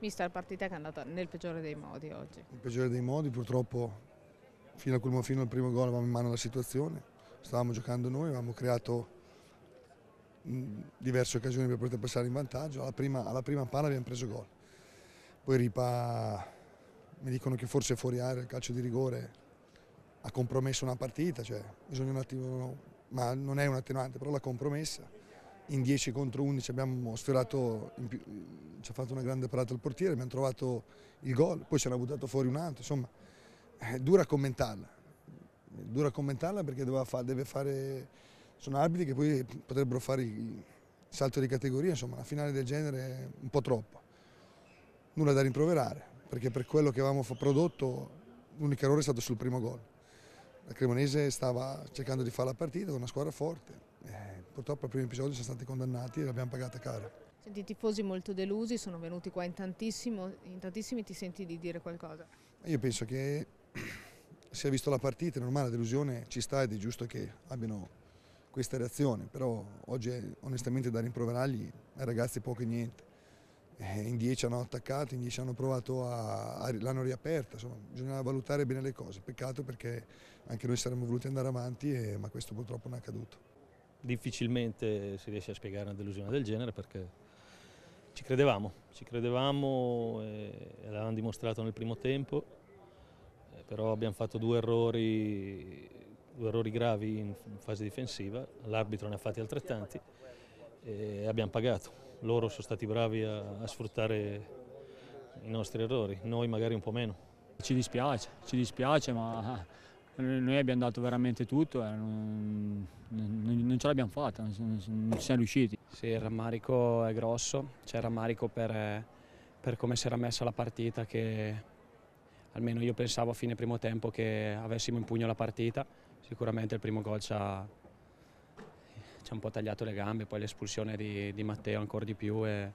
vista la partita che è andata nel peggiore dei modi oggi. Nel peggiore dei modi purtroppo fino al, fino al primo gol avevamo in mano la situazione, stavamo giocando noi, avevamo creato mm, diverse occasioni per poter passare in vantaggio, alla prima, alla prima palla abbiamo preso gol, poi Ripa mi dicono che forse fuori area il calcio di rigore ha compromesso una partita, cioè bisogna un attimo, ma non è un attenuante, però l'ha compromessa. In 10 contro 11 abbiamo sfiorato più, ci ha fatto una grande parata al portiere, abbiamo trovato il gol, poi ce l'ha buttato fuori un altro, insomma è dura commentarla, è dura commentarla perché fa, deve fare, sono arbitri che poi potrebbero fare il salto di categoria, insomma una finale del genere è un po' troppo, nulla da rimproverare perché per quello che avevamo prodotto l'unico errore è stato sul primo gol. La Cremonese stava cercando di fare la partita con una squadra forte, eh, purtroppo al primo episodio siamo stati condannati e l'abbiamo pagata cara di tifosi molto delusi, sono venuti qua in, in tantissimi, ti senti di dire qualcosa? Io penso che si è visto la partita, è normale, la delusione ci sta ed è giusto che abbiano questa reazione, però oggi è, onestamente da rimproverargli ai ragazzi poco e niente. Eh, in 10 hanno attaccato, in 10 hanno provato a, a l'hanno riaperta, insomma, bisogna valutare bene le cose, peccato perché anche noi saremmo voluti andare avanti, e, ma questo purtroppo non è accaduto difficilmente si riesce a spiegare una delusione del genere perché ci credevamo, ci credevamo e l'avevamo dimostrato nel primo tempo, eh, però abbiamo fatto due errori, due errori gravi in fase difensiva, l'arbitro ne ha fatti altrettanti e abbiamo pagato. Loro sono stati bravi a, a sfruttare i nostri errori, noi magari un po' meno. Ci dispiace, ci dispiace ma eh, noi abbiamo dato veramente tutto, ce l'abbiamo fatta, non ci siamo riusciti. Sì, il rammarico è grosso, c'è il rammarico per, per come si era messa la partita che almeno io pensavo a fine primo tempo che avessimo in pugno la partita, sicuramente il primo gol ci ha, ci ha un po' tagliato le gambe, poi l'espulsione di, di, Matteo ancora di più e,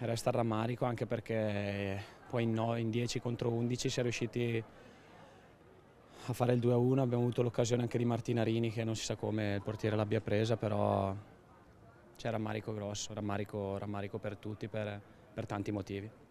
e resta il rammarico anche perché poi in, no, in 10 contro 11 si è riusciti a fare il 2-1 abbiamo avuto l'occasione anche di Martinarini che non si sa come il portiere l'abbia presa, però c'è rammarico grosso, rammarico, rammarico per tutti, per, per tanti motivi.